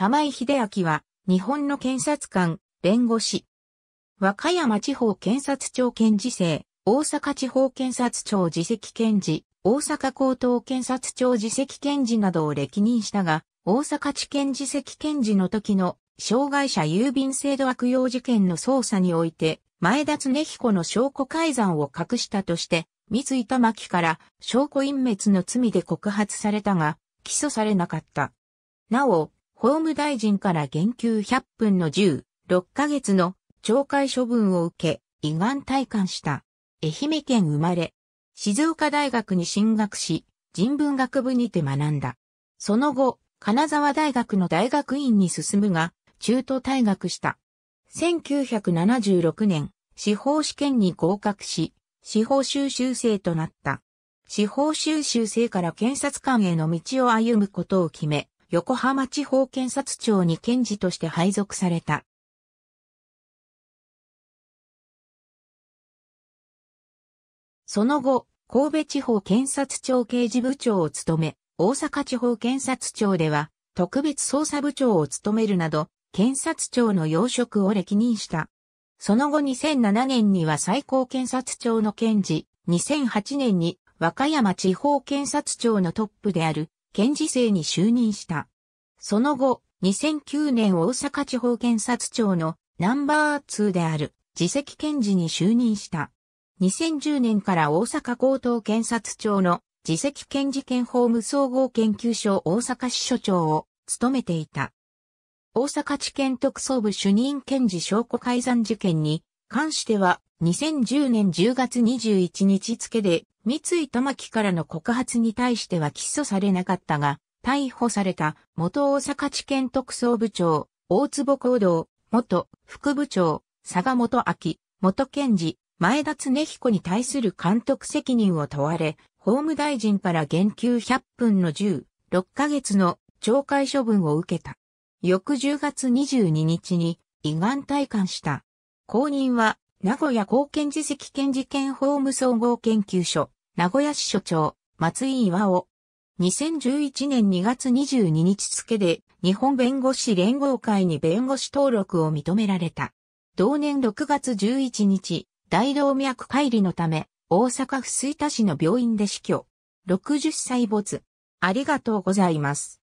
玉井秀明は、日本の検察官、弁護士。和歌山地方検察庁検事制、大阪地方検察庁自席検事、大阪高等検察庁自席検事などを歴任したが、大阪地検自席検事の時の、障害者郵便制度悪用事件の捜査において、前田恒彦の証拠改ざんを隠したとして、三井玉木から証拠隠滅の罪で告発されたが、起訴されなかった。なお、法務大臣から減給100分の10、6ヶ月の懲戒処分を受け、胃がん退官した。愛媛県生まれ、静岡大学に進学し、人文学部にて学んだ。その後、金沢大学の大学院に進むが、中途退学した。1976年、司法試験に合格し、司法修習生となった。司法修習生から検察官への道を歩むことを決め、横浜地方検察庁に検事として配属された。その後、神戸地方検察庁刑事部長を務め、大阪地方検察庁では特別捜査部長を務めるなど、検察庁の要職を歴任した。その後2007年には最高検察庁の検事、2008年に和歌山地方検察庁のトップである検事生に就任した。その後、2009年大阪地方検察庁のナンバー2である自責検事に就任した。2010年から大阪高等検察庁の自責検事権法務総合研究所大阪支所長を務めていた。大阪地検特捜部主任検事証拠改ざん事件に関しては、2010年10月21日付で、三井玉木からの告発に対しては起訴されなかったが、逮捕された元大阪地検特捜部長、大坪行動、元副部長、佐賀元明、元検事、前田恒彦に対する監督責任を問われ、法務大臣から減給100分の10、6ヶ月の懲戒処分を受けた。翌10月22日に、胃がん退官した。後任は、名古屋高検事席検事権法務総合研究所、名古屋市所長、松井岩尾。2011年2月22日付で、日本弁護士連合会に弁護士登録を認められた。同年6月11日、大動脈解離のため、大阪府吹田市の病院で死去。60歳没。ありがとうございます。